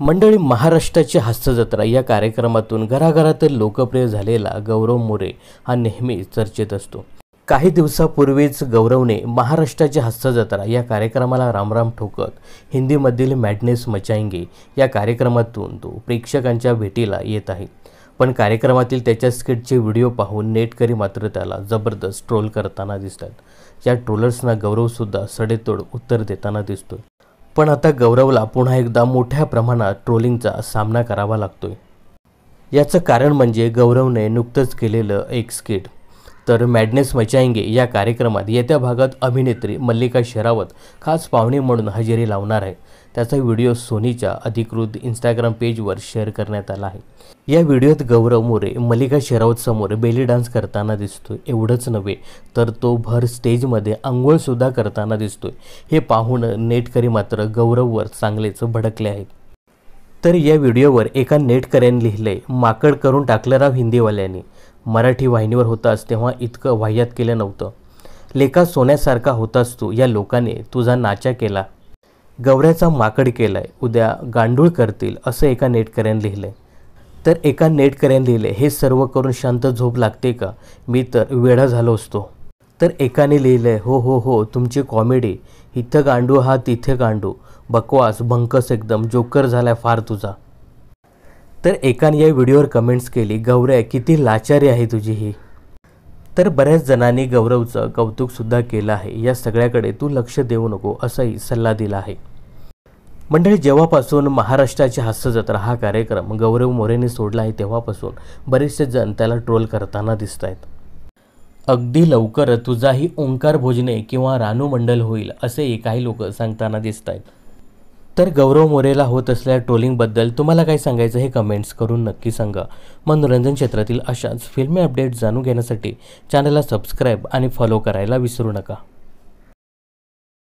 मंडळी महाराष्ट्राची हास्यजत्रा या कार्यक्रमातून घराघरातील लोकप्रिय झालेला गौरव मोरे हा नेहमी चर्चेत असतो काही दिवसापूर्वीच गौरवने महाराष्ट्राची हास्यजत्रा या कार्यक्रमाला रामराम ठोकत हिंदीमधील मॅडनेस मचायंगे या कार्यक्रमातून तो प्रेक्षकांच्या भेटीला येत आहे पण कार्यक्रमातील त्याच्या स्किटचे व्हिडिओ पाहून नेटकरी मात्र त्याला जबरदस्त ट्रोल करताना दिसतात या ट्रोलर्सना गौरवसुद्धा सडेतोड उत्तर देताना दिसतो पण आता गौरवला पुन्हा एकदा मोठ्या प्रमाणात ट्रोलिंगचा सामना करावा लागतोय याचं कारण म्हणजे गौरवने नुकतंच केलेलं एक स्किट तर मॅडनेस मचाएंगे या कार्यक्रमात येत्या भागात अभिनेत्री मल्लिका शेरावत खास पाहुणे म्हणून हजेरी लावणार आहे त्याचा व्हिडिओ सोनीच्या अधिकृत इंस्टाग्राम पेजवर शेअर करण्यात आला आहे या व्हिडिओत गौरव मोरे मल्लिका समोर बेली डान्स करताना दिसतोय एवढंच नव्हे तर तो भर स्टेजमध्ये आंघोळसुद्धा करताना दिसतोय हे पाहून नेटकरी मात्र गौरववर चांगलेच भडकले आहेत तर या व्हिडिओवर एका नेटकऱ्याने लिहिलंय माकड करून टाकलं राव हिंदीवाल्यांनी मराठी वाहिनीवर होतास तेव्हा इतकं वाह्यात केलं नव्हतं लेखा सोन्यासारखा होतास तू या लोकाने तुझा नाचा केला गवऱ्याचा माकड केलाय उद्या गांडूळ करतील असं एका नेटकऱ्याने लिहिलंय तर एका नेटकऱ्याने लिहिले हे सर्व करून शांत झोप लागते का मी तर वेढा झालो असतो तर एकाने लिहिलंय हो हो हो तुमची कॉमेडी इथं गांडू हा तिथे गांडू बकवास भंकस एकदम जोकर झालाय फार तुझा तर एकाने या व्हिडिओवर कमेंट्स केली गौरव किती लाचारी आहे तुझी ही तर बऱ्याच जणांनी गौरवचं कौतुकसुद्धा केलं आहे या सगळ्याकडे तू लक्ष देऊ नको असाही सल्ला दिला आहे मंडळी जेव्हापासून महाराष्ट्राची हास्य जत्रा हा कार्यक्रम गौरव मोरेने सोडला आहे तेव्हापासून बरेचसे जण त्याला ट्रोल करताना दिसत आहेत अगदी लवकर तुझाही ओंकार भोजने किंवा रानू मंडल होईल असेही काही लोक सांगताना दिसत आहेत तर गौरव मोरेला होत असलेल्या ट्रोलिंगबद्दल तुम्हाला काय सांगायचं हे कमेंट्स करून नक्की सांगा मनोरंजन क्षेत्रातील अशाच फिल्मी अपडेट्स जाणून घेण्यासाठी चॅनलला सबस्क्राईब आणि फॉलो करायला विसरू नका